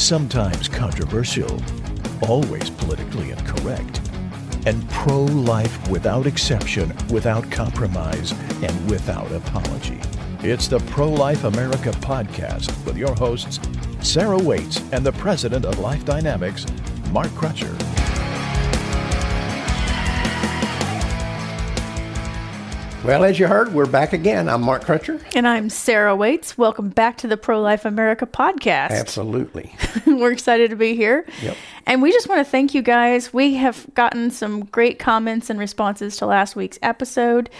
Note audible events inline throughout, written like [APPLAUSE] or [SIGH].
sometimes controversial, always politically incorrect, and pro life without exception, without compromise, and without apology. It's the Pro Life America podcast with your hosts, Sarah Waits and the president of Life Dynamics, Mark Crutcher. Well, as you heard, we're back again. I'm Mark Crutcher. And I'm Sarah Waits. Welcome back to the Pro Life America podcast. Absolutely. [LAUGHS] we're excited to be here. Yep. And we just want to thank you guys. We have gotten some great comments and responses to last week's episode.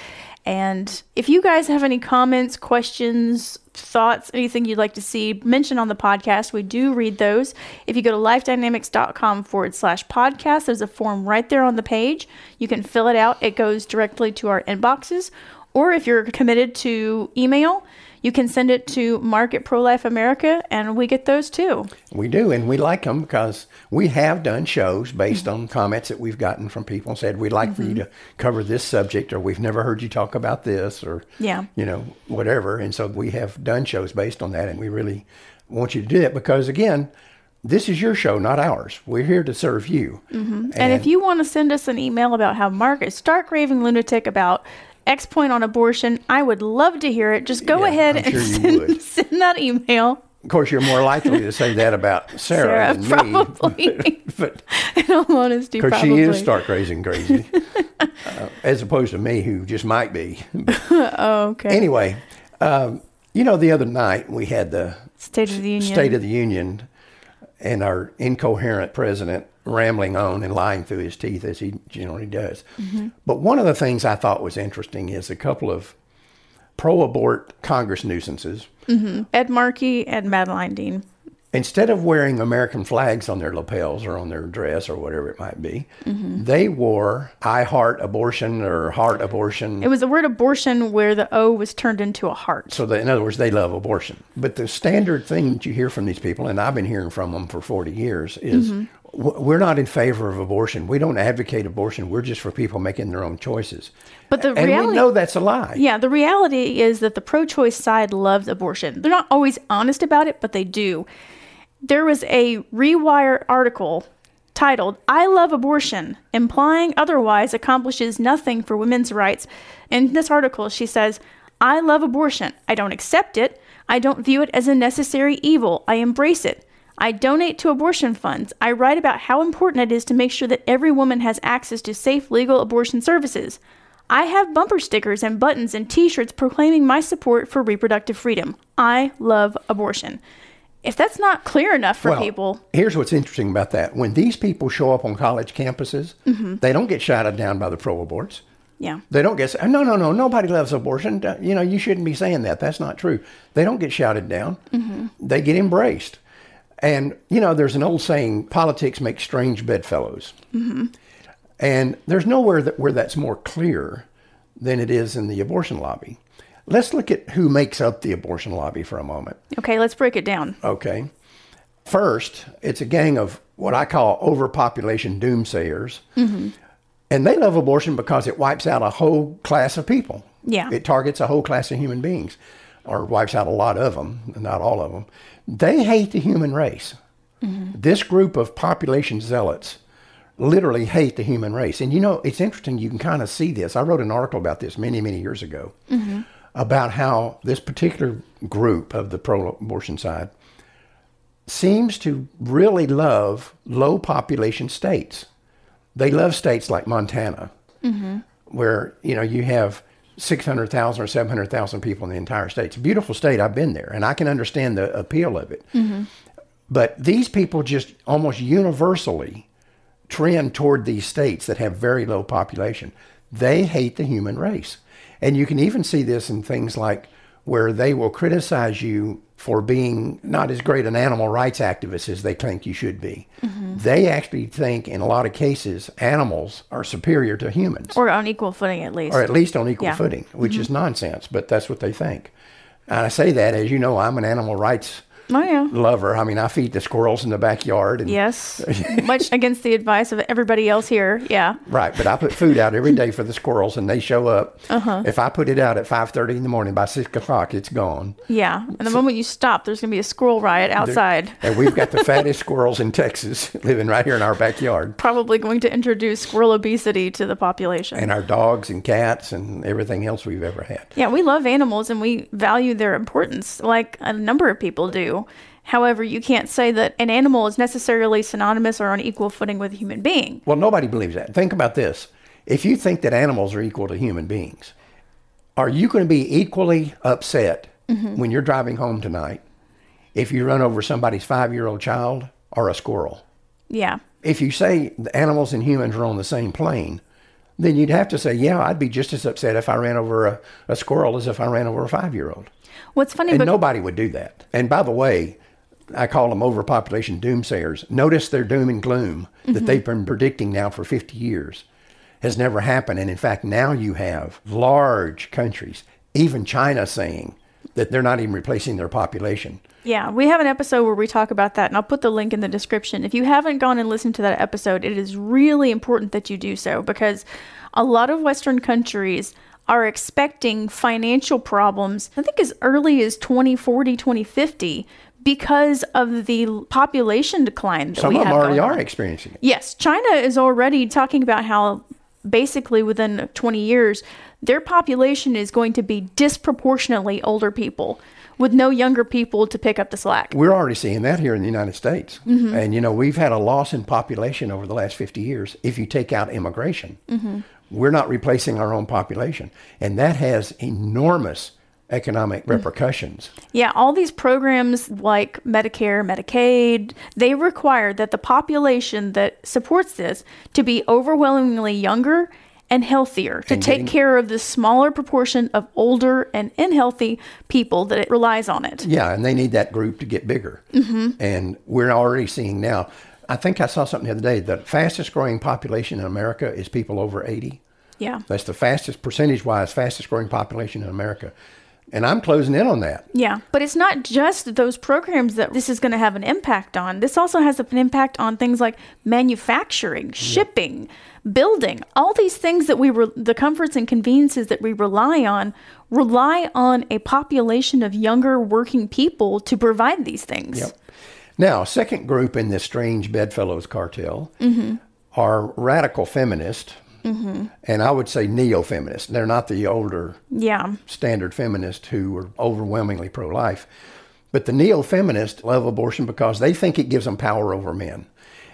And if you guys have any comments, questions, thoughts, anything you'd like to see mentioned on the podcast, we do read those. If you go to lifedynamics.com forward slash podcast, there's a form right there on the page. You can fill it out, it goes directly to our inboxes, or if you're committed to email, you can send it to Market Pro Life America, and we get those too. We do, and we like them because we have done shows based mm-hmm. on comments that we've gotten from people and said we'd like mm-hmm. for you mm-hmm. to cover this subject, or we've never heard you talk about this, or yeah, you know, whatever. And so we have done shows based on that, and we really want you to do that because again. This is your show, not ours. We're here to serve you. Mm-hmm. And, and if you want to send us an email about how Mark is stark raving lunatic about X Point on abortion. I would love to hear it. Just go yeah, ahead and send, [LAUGHS] send, that email. Of course, you're more likely to say that about [LAUGHS] Sarah, Sarah than probably. me. [LAUGHS] but in all honesty, because she is start raising crazy, uh, as opposed to me, who just might be. oh, okay. Anyway, um, you know, the other night we had the State of the Union. State of the Union, and our incoherent president rambling on and lying through his teeth as he generally does. Mm-hmm. But one of the things I thought was interesting is a couple of pro abort Congress nuisances mm-hmm. Ed Markey and Madeline Dean. Instead of wearing American flags on their lapels or on their dress or whatever it might be, mm-hmm. they wore I heart abortion or heart abortion. It was the word abortion where the O was turned into a heart. So, the, in other words, they love abortion. But the standard thing that you hear from these people, and I've been hearing from them for 40 years, is mm-hmm we're not in favor of abortion. We don't advocate abortion. We're just for people making their own choices. But the and we know that's a lie. Yeah, the reality is that the pro-choice side loves abortion. They're not always honest about it, but they do. There was a Rewire article titled "I Love Abortion," implying otherwise accomplishes nothing for women's rights. In this article, she says, "I love abortion. I don't accept it. I don't view it as a necessary evil. I embrace it." I donate to abortion funds. I write about how important it is to make sure that every woman has access to safe, legal abortion services. I have bumper stickers and buttons and t shirts proclaiming my support for reproductive freedom. I love abortion. If that's not clear enough for well, people. Here's what's interesting about that. When these people show up on college campuses, mm-hmm. they don't get shouted down by the pro aborts. Yeah. They don't get, no, no, no, nobody loves abortion. You know, you shouldn't be saying that. That's not true. They don't get shouted down, mm-hmm. they get embraced. And, you know, there's an old saying politics makes strange bedfellows. Mm-hmm. And there's nowhere that, where that's more clear than it is in the abortion lobby. Let's look at who makes up the abortion lobby for a moment. Okay, let's break it down. Okay. First, it's a gang of what I call overpopulation doomsayers. Mm-hmm. And they love abortion because it wipes out a whole class of people. Yeah. It targets a whole class of human beings or wipes out a lot of them, not all of them, they hate the human race. Mm-hmm. This group of population zealots literally hate the human race. And you know, it's interesting, you can kind of see this. I wrote an article about this many, many years ago mm-hmm. about how this particular group of the pro abortion side seems to really love low population states. They love states like Montana, mm-hmm. where, you know, you have 600,000 or 700,000 people in the entire state. It's a beautiful state. I've been there and I can understand the appeal of it. Mm-hmm. But these people just almost universally trend toward these states that have very low population. They hate the human race. And you can even see this in things like where they will criticize you for being not as great an animal rights activist as they think you should be. Mm-hmm. They actually think, in a lot of cases, animals are superior to humans. Or on equal footing, at least. Or at least on equal yeah. footing, which mm-hmm. is nonsense, but that's what they think. And I say that, as you know, I'm an animal rights Oh, yeah. lover. I mean, I feed the squirrels in the backyard. And yes, [LAUGHS] much against the advice of everybody else here. Yeah. Right, but I put food out every day for the squirrels, and they show up. Uh-huh. If I put it out at five thirty in the morning, by six o'clock, it's gone. Yeah, and the so, moment you stop, there's going to be a squirrel riot outside. And we've got the [LAUGHS] fattest squirrels in Texas [LAUGHS] living right here in our backyard. Probably going to introduce squirrel obesity to the population. And our dogs and cats and everything else we've ever had. Yeah, we love animals and we value their importance, like a number of people do. However, you can't say that an animal is necessarily synonymous or on equal footing with a human being. Well, nobody believes that. Think about this. If you think that animals are equal to human beings, are you going to be equally upset mm-hmm. when you're driving home tonight if you run over somebody's five year old child or a squirrel? Yeah. If you say the animals and humans are on the same plane, then you'd have to say, yeah, I'd be just as upset if I ran over a, a squirrel as if I ran over a five year old. What's funny? And nobody would do that. And by the way, I call them overpopulation doomsayers. Notice their doom and gloom that mm-hmm. they've been predicting now for 50 years has never happened. And in fact, now you have large countries, even China saying that they're not even replacing their population. Yeah, we have an episode where we talk about that, and I'll put the link in the description. If you haven't gone and listened to that episode, it is really important that you do so because a lot of Western countries are expecting financial problems, I think as early as 2040, 2050, because of the population decline that Some we of them already are on. experiencing it. Yes, China is already talking about how basically within 20 years, their population is going to be disproportionately older people with no younger people to pick up the slack. We're already seeing that here in the United States. Mm-hmm. And, you know, we've had a loss in population over the last 50 years if you take out immigration. Mm-hmm. We're not replacing our own population. And that has enormous economic mm. repercussions. Yeah, all these programs like Medicare, Medicaid, they require that the population that supports this to be overwhelmingly younger and healthier to and take getting, care of the smaller proportion of older and unhealthy people that it relies on it. Yeah, and they need that group to get bigger. Mm-hmm. And we're already seeing now I think I saw something the other day. The fastest growing population in America is people over 80. Yeah. That's the fastest, percentage wise, fastest growing population in America. And I'm closing in on that. Yeah. But it's not just those programs that this is going to have an impact on. This also has an impact on things like manufacturing, shipping, yeah. building, all these things that we, re- the comforts and conveniences that we rely on, rely on a population of younger working people to provide these things. Yep. Now, second group in this strange bedfellows cartel mm-hmm. are radical feminists, mm-hmm. and I would say neo feminists. They're not the older yeah. standard feminists who were overwhelmingly pro life. But the neo feminists love abortion because they think it gives them power over men.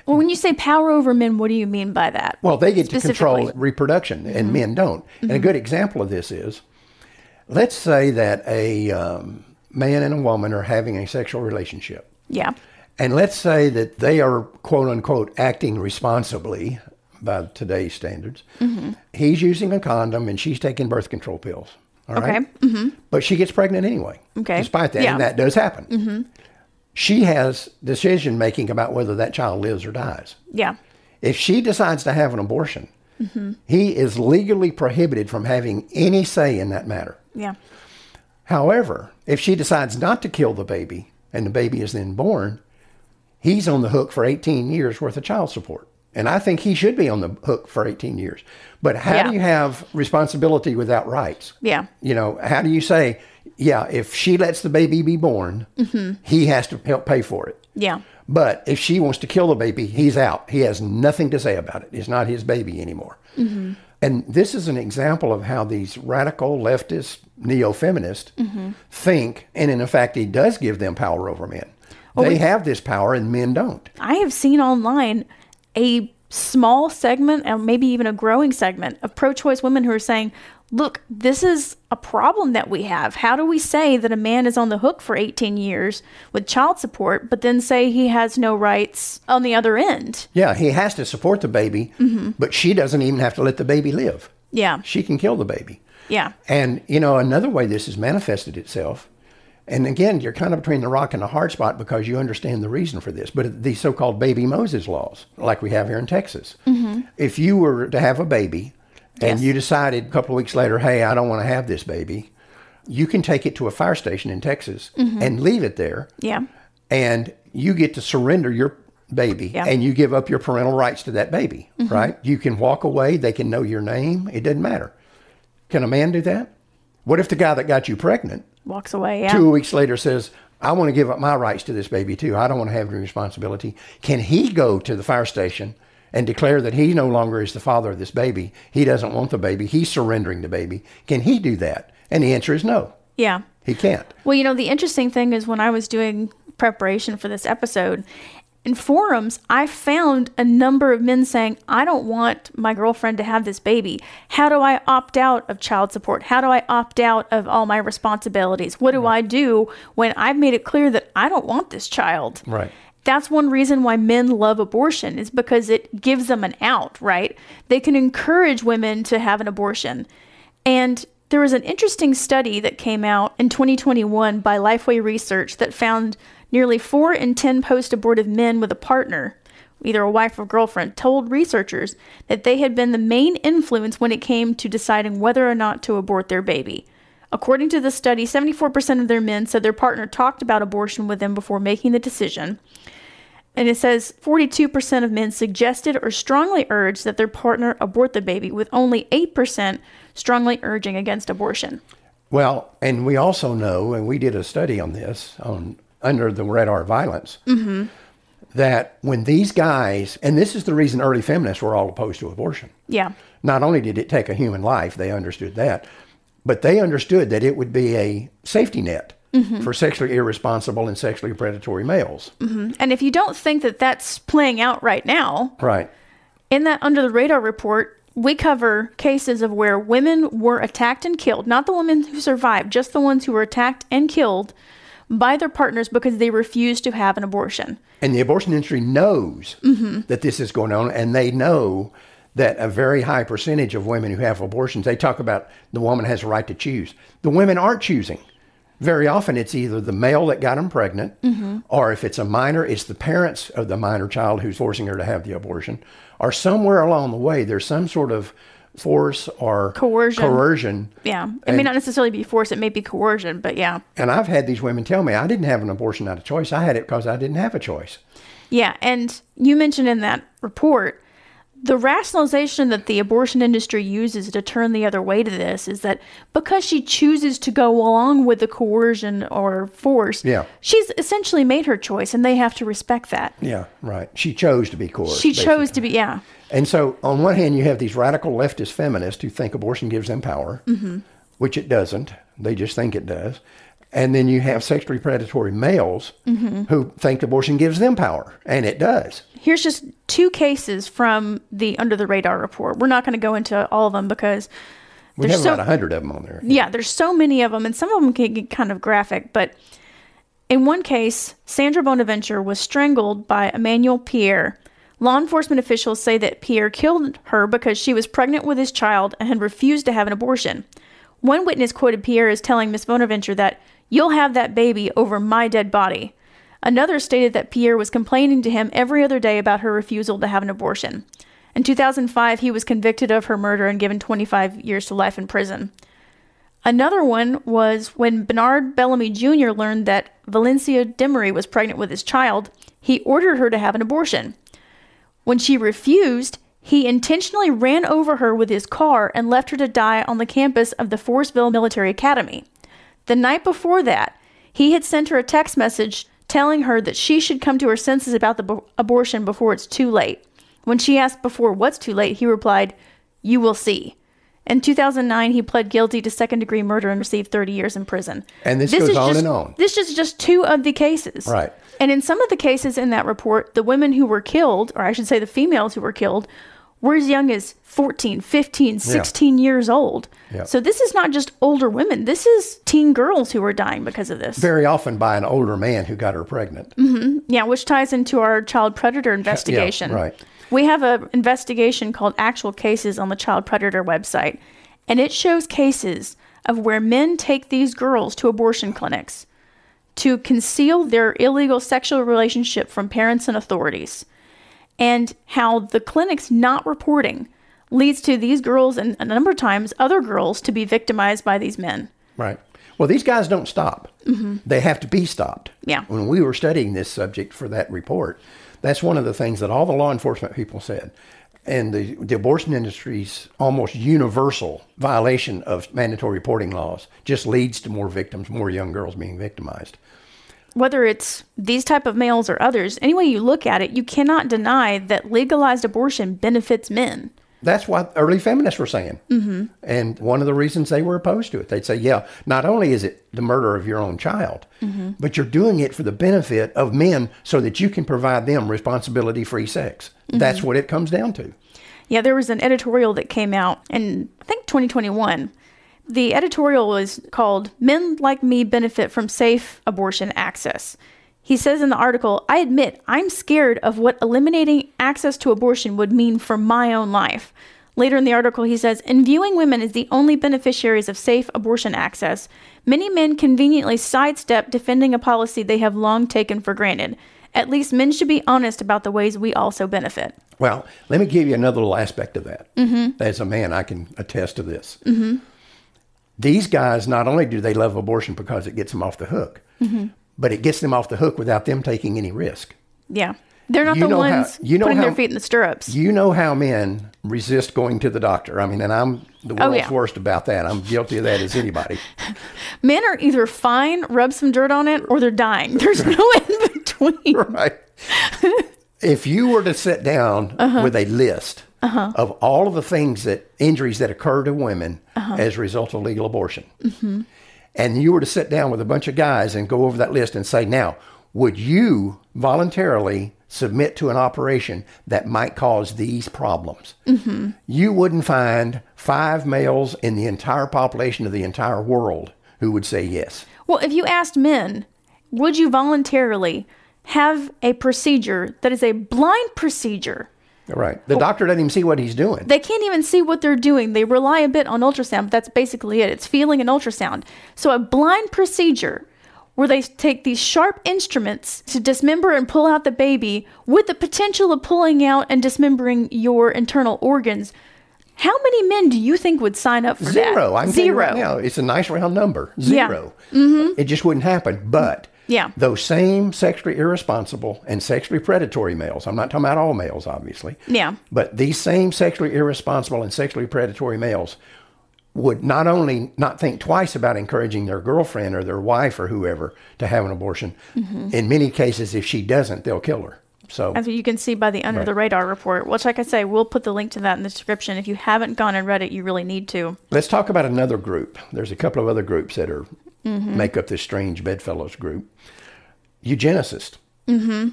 Well, when you say power over men, what do you mean by that? Well, they get to control reproduction, mm-hmm. and men don't. And a mm-hmm. good example of this is let's say that a um, man and a woman are having a sexual relationship. Yeah. And let's say that they are, quote unquote, acting responsibly by today's standards. Mm-hmm. He's using a condom and she's taking birth control pills. All okay. right? mm-hmm. But she gets pregnant anyway. Okay. Despite that. Yeah. And that does happen. Mm-hmm. She has decision making about whether that child lives or dies. Yeah. If she decides to have an abortion, mm-hmm. he is legally prohibited from having any say in that matter. Yeah. However, if she decides not to kill the baby and the baby is then born, he's on the hook for 18 years worth of child support. And I think he should be on the hook for 18 years. But how yeah. do you have responsibility without rights? Yeah. You know, how do you say, yeah, if she lets the baby be born, mm-hmm. he has to help pay for it. Yeah. But if she wants to kill the baby, he's out. He has nothing to say about it. It's not his baby anymore. Mm-hmm. And this is an example of how these radical leftist neo feminists mm-hmm. think, and in fact, he does give them power over men. Well, oh, they have this power and men don't. I have seen online a small segment and maybe even a growing segment of pro choice women who are saying, look, this is a problem that we have. How do we say that a man is on the hook for 18 years with child support, but then say he has no rights on the other end? Yeah, he has to support the baby, mm-hmm. but she doesn't even have to let the baby live. Yeah. She can kill the baby. Yeah. And, you know, another way this has manifested itself and again, you're kind of between the rock and a hard spot because you understand the reason for this. But the so called baby Moses laws, like we have here in Texas, mm-hmm. if you were to have a baby and yes. you decided a couple of weeks later, hey, I don't want to have this baby, you can take it to a fire station in Texas mm-hmm. and leave it there. Yeah. And you get to surrender your baby yeah. and you give up your parental rights to that baby, mm-hmm. right? You can walk away, they can know your name, it doesn't matter. Can a man do that? What if the guy that got you pregnant walks away. Yeah. Two weeks later says, I want to give up my rights to this baby too. I don't want to have any responsibility. Can he go to the fire station and declare that he no longer is the father of this baby? He doesn't want the baby. He's surrendering the baby. Can he do that? And the answer is no. Yeah. He can't. Well, you know, the interesting thing is when I was doing preparation for this episode, in forums, I found a number of men saying, I don't want my girlfriend to have this baby. How do I opt out of child support? How do I opt out of all my responsibilities? What do right. I do when I've made it clear that I don't want this child? Right. That's one reason why men love abortion is because it gives them an out, right? They can encourage women to have an abortion. And there was an interesting study that came out in 2021 by Lifeway Research that found Nearly 4 in 10 post abortive men with a partner, either a wife or girlfriend, told researchers that they had been the main influence when it came to deciding whether or not to abort their baby. According to the study, 74% of their men said their partner talked about abortion with them before making the decision. And it says 42% of men suggested or strongly urged that their partner abort the baby, with only 8% strongly urging against abortion. Well, and we also know, and we did a study on this on under the radar violence. Mm-hmm. That when these guys, and this is the reason early feminists were all opposed to abortion. Yeah. Not only did it take a human life, they understood that, but they understood that it would be a safety net. Mm-hmm. for sexually irresponsible and sexually predatory males. Mm-hmm. And if you don't think that that's playing out right now, right? In that under the radar report, we cover cases of where women were attacked and killed, not the women who survived, just the ones who were attacked and killed by their partners because they refuse to have an abortion. And the abortion industry knows mm-hmm. that this is going on, and they know that a very high percentage of women who have abortions, they talk about the woman has a right to choose. The women aren't choosing. Very often, it's either the male that got them pregnant, mm-hmm. or if it's a minor, it's the parents of the minor child who's forcing her to have the abortion, or somewhere along the way, there's some sort of force or coercion. Coercion. Yeah. It and, may not necessarily be force, it may be coercion, but yeah. And I've had these women tell me I didn't have an abortion out of choice. I had it because I didn't have a choice. Yeah. And you mentioned in that report the rationalization that the abortion industry uses to turn the other way to this is that because she chooses to go along with the coercion or force, yeah. she's essentially made her choice and they have to respect that. Yeah, right. She chose to be coerced. She basically. chose to be, yeah. And so, on one hand, you have these radical leftist feminists who think abortion gives them power, mm-hmm. which it doesn't. They just think it does. And then you have sexually predatory males mm-hmm. who think abortion gives them power, and it does. Here's just two cases from the Under the Radar report. We're not going to go into all of them because we have so, about 100 of them on there. Yeah, there's so many of them, and some of them can get kind of graphic. But in one case, Sandra Bonaventure was strangled by Emmanuel Pierre. Law enforcement officials say that Pierre killed her because she was pregnant with his child and had refused to have an abortion. One witness quoted Pierre as telling Miss Bonaventure that You'll have that baby over my dead body. Another stated that Pierre was complaining to him every other day about her refusal to have an abortion. In 2005, he was convicted of her murder and given 25 years to life in prison. Another one was when Bernard Bellamy Jr. learned that Valencia Demery was pregnant with his child, he ordered her to have an abortion. When she refused, he intentionally ran over her with his car and left her to die on the campus of the Forestville Military Academy. The night before that, he had sent her a text message telling her that she should come to her senses about the b- abortion before it's too late. When she asked before what's too late, he replied, You will see. In 2009, he pled guilty to second degree murder and received 30 years in prison. And this, this goes is on just, and on. This is just two of the cases. Right. And in some of the cases in that report, the women who were killed, or I should say the females who were killed, we're as young as 14, 15, 16 yeah. years old. Yeah. So this is not just older women. This is teen girls who are dying because of this. Very often by an older man who got her pregnant. Mm-hmm. Yeah, which ties into our child predator investigation. yeah, right. We have an investigation called Actual Cases on the Child Predator website, and it shows cases of where men take these girls to abortion clinics to conceal their illegal sexual relationship from parents and authorities and how the clinic's not reporting leads to these girls and a number of times other girls to be victimized by these men. Right. Well, these guys don't stop. Mm-hmm. They have to be stopped. Yeah. When we were studying this subject for that report, that's one of the things that all the law enforcement people said. And the, the abortion industry's almost universal violation of mandatory reporting laws just leads to more victims, more young girls being victimized whether it's these type of males or others, any way you look at it, you cannot deny that legalized abortion benefits men. That's what early feminists were saying. Mm-hmm. And one of the reasons they were opposed to it, they'd say, yeah, not only is it the murder of your own child, mm-hmm. but you're doing it for the benefit of men so that you can provide them responsibility free sex. Mm-hmm. That's what it comes down to. Yeah, there was an editorial that came out in, I think, 2021 the editorial was called Men Like Me Benefit from Safe Abortion Access. He says in the article, I admit I'm scared of what eliminating access to abortion would mean for my own life. Later in the article, he says, In viewing women as the only beneficiaries of safe abortion access, many men conveniently sidestep defending a policy they have long taken for granted. At least men should be honest about the ways we also benefit. Well, let me give you another little aspect of that. Mm-hmm. As a man, I can attest to this. Mm-hmm. These guys not only do they love abortion because it gets them off the hook, mm-hmm. but it gets them off the hook without them taking any risk. Yeah. They're not you the ones how, you know putting how, their feet in the stirrups. You know how men resist going to the doctor. I mean, and I'm the oh, world's oh, yeah. worst about that. I'm guilty of that as anybody. [LAUGHS] men are either fine, rub some dirt on it, or they're dying. [LAUGHS] There's no in between. Right. if you were to sit down uh-huh. with a list uh-huh. of all of the things that injuries that occur to women uh-huh. as a result of legal abortion. Mm-hmm. And you were to sit down with a bunch of guys and go over that list and say, now, would you voluntarily submit to an operation that might cause these problems? Mm-hmm. You wouldn't find five males in the entire population of the entire world who would say yes. Well, if you asked men, would you voluntarily have a procedure that is a blind procedure Right. The doctor doesn't even see what he's doing. They can't even see what they're doing. They rely a bit on ultrasound, but that's basically it. It's feeling an ultrasound. So a blind procedure where they take these sharp instruments to dismember and pull out the baby with the potential of pulling out and dismembering your internal organs. How many men do you think would sign up for Zero. that? I'm Zero. Right now, it's a nice round number. Zero. Yeah. Mm-hmm. It just wouldn't happen. But yeah. Those same sexually irresponsible and sexually predatory males, I'm not talking about all males, obviously. Yeah. But these same sexually irresponsible and sexually predatory males would not only not think twice about encouraging their girlfriend or their wife or whoever to have an abortion, mm-hmm. in many cases, if she doesn't, they'll kill her. So, as you can see by the under right. the radar report, which, like I say, we'll put the link to that in the description. If you haven't gone and read it, you really need to. Let's talk about another group. There's a couple of other groups that are mm-hmm. make up this strange bedfellows group, eugenicist. Mm-hmm.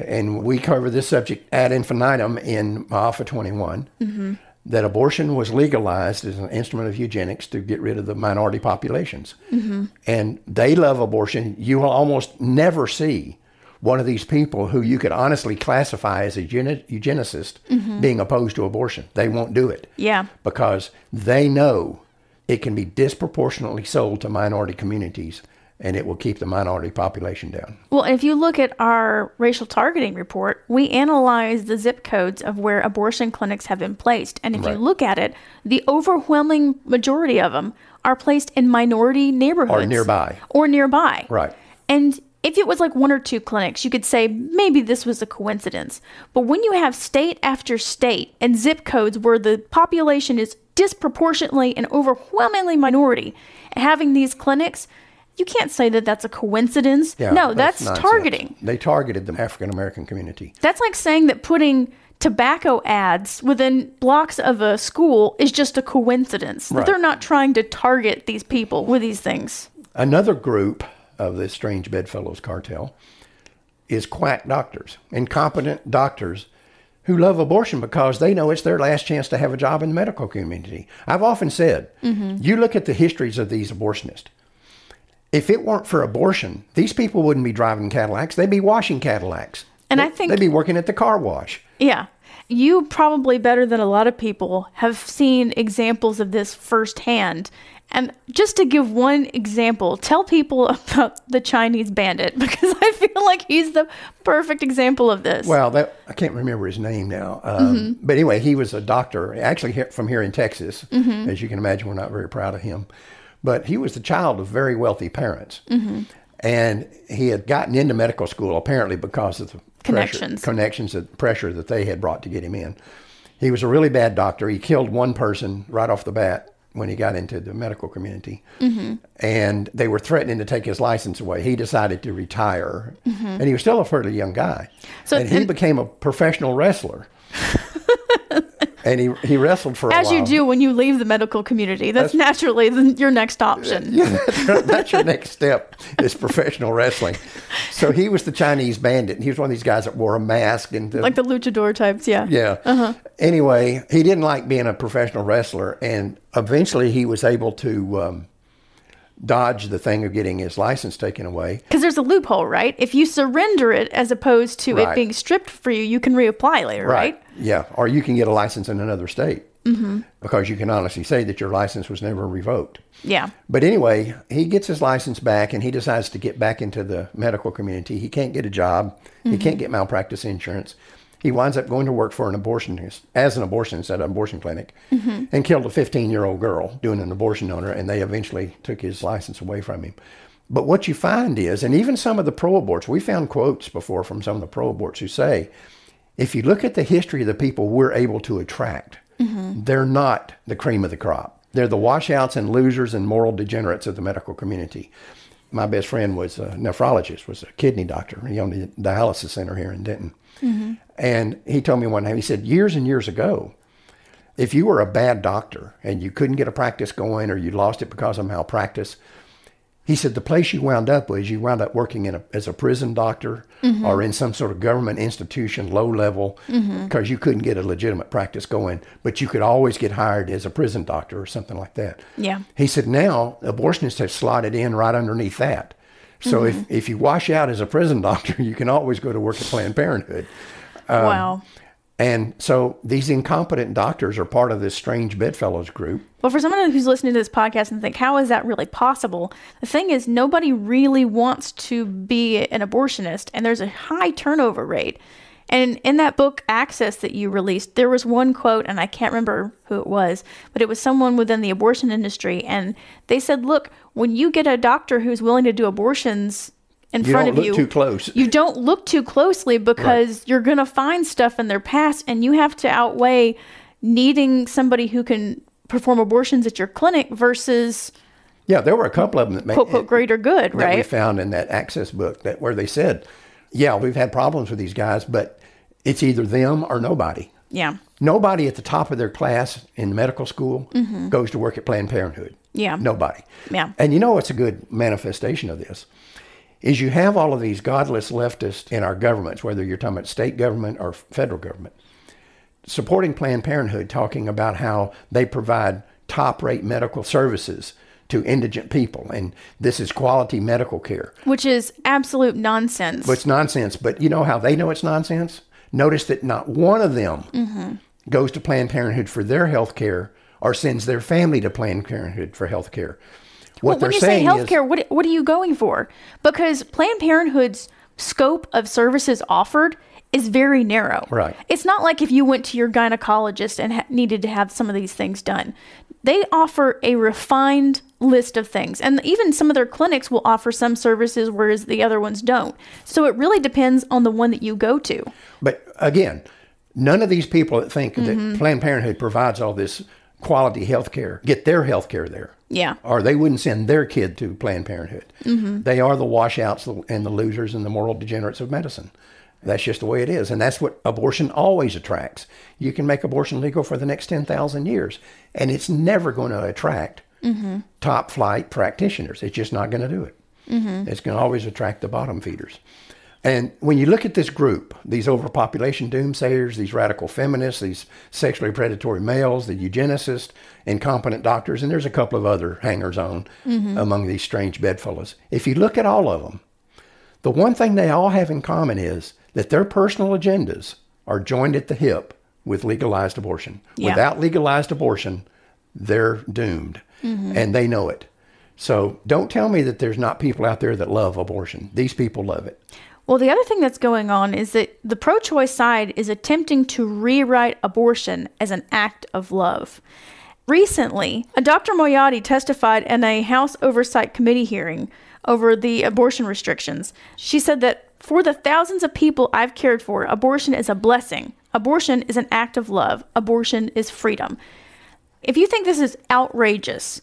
And we cover this subject ad infinitum in Alpha 21 mm-hmm. that abortion was legalized as an instrument of eugenics to get rid of the minority populations. Mm-hmm. And they love abortion. You will almost never see one of these people who you could honestly classify as a eugenicist mm-hmm. being opposed to abortion. They won't do it. Yeah. Because they know it can be disproportionately sold to minority communities and it will keep the minority population down. Well, if you look at our racial targeting report, we analyze the zip codes of where abortion clinics have been placed. And if right. you look at it, the overwhelming majority of them are placed in minority neighborhoods or nearby. Or nearby. Right. And if it was like one or two clinics, you could say maybe this was a coincidence. But when you have state after state and zip codes where the population is disproportionately and overwhelmingly minority, having these clinics, you can't say that that's a coincidence. Yeah, no, that's, that's targeting. They targeted the African American community. That's like saying that putting tobacco ads within blocks of a school is just a coincidence. Right. They're not trying to target these people with these things. Another group of the strange bedfellows cartel is quack doctors, incompetent doctors who love abortion because they know it's their last chance to have a job in the medical community. I've often said, mm-hmm. you look at the histories of these abortionists. If it weren't for abortion, these people wouldn't be driving Cadillacs. They'd be washing Cadillacs. And they, I think they'd be working at the car wash. Yeah. You probably better than a lot of people have seen examples of this firsthand and just to give one example, tell people [LAUGHS] about the Chinese bandit [LAUGHS] because I feel like he's the perfect example of this. Well, that, I can't remember his name now. Um, mm-hmm. But anyway, he was a doctor, actually from here in Texas. Mm-hmm. As you can imagine, we're not very proud of him. But he was the child of very wealthy parents. Mm-hmm. And he had gotten into medical school apparently because of the connections, pressure, connections, and pressure that they had brought to get him in. He was a really bad doctor. He killed one person right off the bat when he got into the medical community. Mm-hmm. And they were threatening to take his license away. He decided to retire. Mm-hmm. And he was still a fairly young guy. So, and he and- became a professional wrestler. [LAUGHS] and he, he wrestled for As while. you do when you leave the medical community. That's, that's naturally the, your next option. [LAUGHS] Yeah, that's, that's your next step is professional wrestling. So he was the Chinese bandit. And he was one of these guys that wore a mask. and the, Like the luchador types, yeah. Yeah. Uh-huh. Anyway, he didn't like being a professional wrestler. And eventually he was able to um, dodge the thing of getting his license taken away. Because there's a loophole, right? If you surrender it as opposed to right. it being stripped for you, you can reapply later, right? right? Yeah, or you can get a license in another state mm-hmm. because you can honestly say that your license was never revoked. Yeah. But anyway, he gets his license back and he decides to get back into the medical community. He can't get a job, mm-hmm. he can't get malpractice insurance. He winds up going to work for an abortionist, as an abortionist at an abortion clinic, mm-hmm. and killed a 15 year old girl doing an abortion on her, and they eventually took his license away from him. But what you find is, and even some of the pro aborts, we found quotes before from some of the pro aborts who say, if you look at the history of the people we're able to attract, mm-hmm. they're not the cream of the crop. They're the washouts and losers and moral degenerates of the medical community. My best friend was a nephrologist, was a kidney doctor. He owned a dialysis center here in Denton. Mm-hmm. And he told me one time, he said, years and years ago, if you were a bad doctor and you couldn't get a practice going or you lost it because of malpractice, he said the place you wound up was you wound up working in a, as a prison doctor mm-hmm. or in some sort of government institution, low level, because mm-hmm. you couldn't get a legitimate practice going, but you could always get hired as a prison doctor or something like that. Yeah. He said now abortionists have slotted in right underneath that. So mm-hmm. if, if you wash out as a prison [LAUGHS] doctor, you can always go to work at Planned Parenthood. Um, wow. And so these incompetent doctors are part of this strange bedfellows group. Well, for someone who's listening to this podcast and think, how is that really possible? The thing is, nobody really wants to be an abortionist, and there's a high turnover rate. And in that book, Access, that you released, there was one quote, and I can't remember who it was, but it was someone within the abortion industry. And they said, look, when you get a doctor who's willing to do abortions, in you front of you. Too close. You don't look too closely because right. you're going to find stuff in their past, and you have to outweigh needing somebody who can perform abortions at your clinic versus. Yeah, there were a couple of them that made quote, quote, greater good, that right? We found in that access book that where they said, "Yeah, we've had problems with these guys, but it's either them or nobody." Yeah. Nobody at the top of their class in medical school mm-hmm. goes to work at Planned Parenthood. Yeah. Nobody. Yeah. And you know it's a good manifestation of this? is you have all of these godless leftists in our governments, whether you're talking about state government or federal government, supporting Planned Parenthood, talking about how they provide top rate medical services to indigent people and this is quality medical care which is absolute nonsense which nonsense but you know how they know it's nonsense notice that not one of them mm-hmm. goes to planned parenthood for their health care or sends their family to planned parenthood for health care what well, when you say healthcare, is, what what are you going for? Because Planned Parenthood's scope of services offered is very narrow. Right. It's not like if you went to your gynecologist and ha- needed to have some of these things done. They offer a refined list of things, and even some of their clinics will offer some services, whereas the other ones don't. So it really depends on the one that you go to. But again, none of these people that think mm-hmm. that Planned Parenthood provides all this quality health care get their health care there. Yeah. Or they wouldn't send their kid to Planned Parenthood. Mm-hmm. They are the washouts and the losers and the moral degenerates of medicine. That's just the way it is. And that's what abortion always attracts. You can make abortion legal for the next 10,000 years, and it's never going to attract mm-hmm. top flight practitioners. It's just not going to do it. Mm-hmm. It's going to always attract the bottom feeders. And when you look at this group, these overpopulation doomsayers, these radical feminists, these sexually predatory males, the eugenicists, incompetent doctors, and there's a couple of other hangers on mm-hmm. among these strange bedfellows. If you look at all of them, the one thing they all have in common is that their personal agendas are joined at the hip with legalized abortion. Yeah. Without legalized abortion, they're doomed, mm-hmm. and they know it. So don't tell me that there's not people out there that love abortion. These people love it. Well, the other thing that's going on is that the pro choice side is attempting to rewrite abortion as an act of love. Recently, a Dr. Moyadi testified in a House Oversight Committee hearing over the abortion restrictions. She said that for the thousands of people I've cared for, abortion is a blessing. Abortion is an act of love. Abortion is freedom. If you think this is outrageous,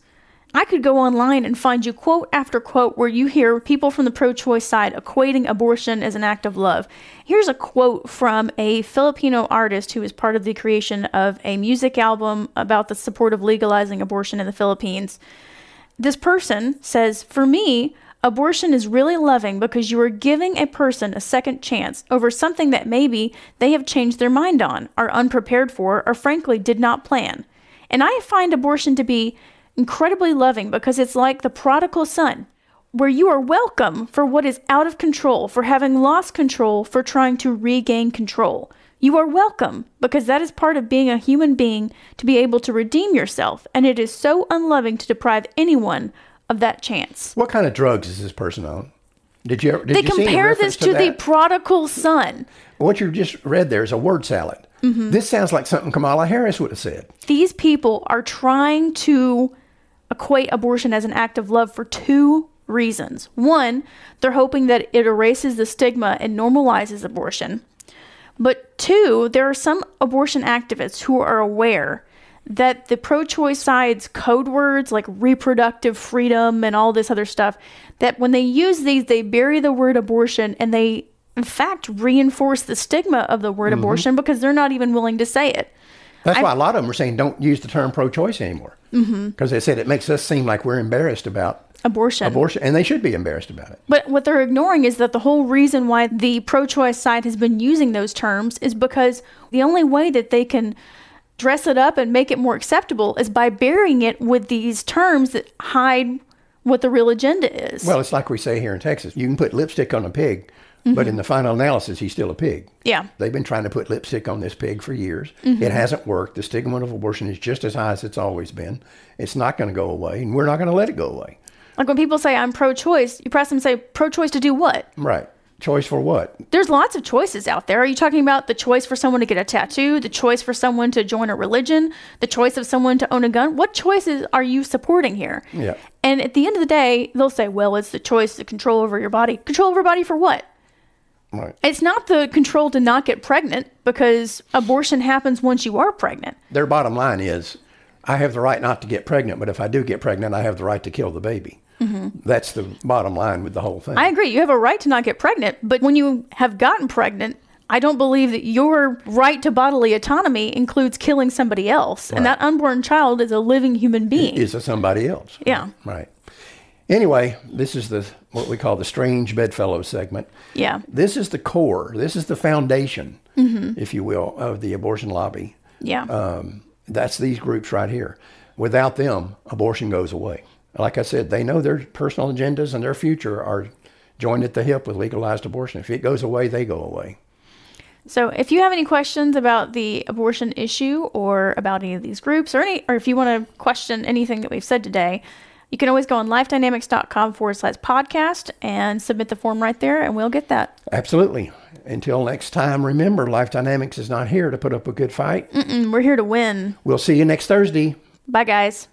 I could go online and find you quote after quote where you hear people from the pro choice side equating abortion as an act of love. Here's a quote from a Filipino artist who is part of the creation of a music album about the support of legalizing abortion in the Philippines. This person says, For me, abortion is really loving because you are giving a person a second chance over something that maybe they have changed their mind on, are unprepared for, or frankly did not plan. And I find abortion to be incredibly loving because it's like the prodigal son, where you are welcome for what is out of control, for having lost control, for trying to regain control. You are welcome because that is part of being a human being to be able to redeem yourself. And it is so unloving to deprive anyone of that chance. What kind of drugs is this person on? Did you? Ever, did they you compare this to, to the prodigal son. What you just read there is a word salad. Mm-hmm. This sounds like something Kamala Harris would have said. These people are trying to equate abortion as an act of love for two reasons. One, they're hoping that it erases the stigma and normalizes abortion. But two, there are some abortion activists who are aware that the pro choice side's code words like reproductive freedom and all this other stuff, that when they use these, they bury the word abortion and they, in fact, reinforce the stigma of the word mm-hmm. abortion because they're not even willing to say it. That's I, why a lot of them are saying don't use the term pro choice anymore. Because mm-hmm. they said it makes us seem like we're embarrassed about abortion. Abortion, and they should be embarrassed about it. But what they're ignoring is that the whole reason why the pro-choice side has been using those terms is because the only way that they can dress it up and make it more acceptable is by burying it with these terms that hide what the real agenda is. Well, it's like we say here in Texas you can put lipstick on a pig, mm-hmm. but in the final analysis, he's still a pig. Yeah. They've been trying to put lipstick on this pig for years. Mm-hmm. It hasn't worked. The stigma of abortion is just as high as it's always been. It's not going to go away, and we're not going to let it go away. Like when people say, I'm pro choice, you press them and say, pro choice to do what? Right. Choice for what? There's lots of choices out there. Are you talking about the choice for someone to get a tattoo, the choice for someone to join a religion, the choice of someone to own a gun? What choices are you supporting here? Yeah. And at the end of the day, they'll say, well, it's the choice, the control over your body. Control over body for what? Right. It's not the control to not get pregnant because abortion happens once you are pregnant. Their bottom line is I have the right not to get pregnant, but if I do get pregnant, I have the right to kill the baby. Mm-hmm. That's the bottom line with the whole thing. I agree. You have a right to not get pregnant, but when you have gotten pregnant, I don't believe that your right to bodily autonomy includes killing somebody else. Right. And that unborn child is a living human being. Is a somebody else. Yeah. Right. Anyway, this is the what we call the strange bedfellow segment. Yeah. This is the core. This is the foundation, mm-hmm. if you will, of the abortion lobby. Yeah. Um, that's these groups right here. Without them, abortion goes away. Like I said, they know their personal agendas and their future are joined at the hip with legalized abortion. If it goes away, they go away. So, if you have any questions about the abortion issue or about any of these groups, or any, or if you want to question anything that we've said today, you can always go on lifedynamics.com forward slash podcast and submit the form right there, and we'll get that. Absolutely. Until next time, remember Life Dynamics is not here to put up a good fight. Mm-mm, we're here to win. We'll see you next Thursday. Bye, guys.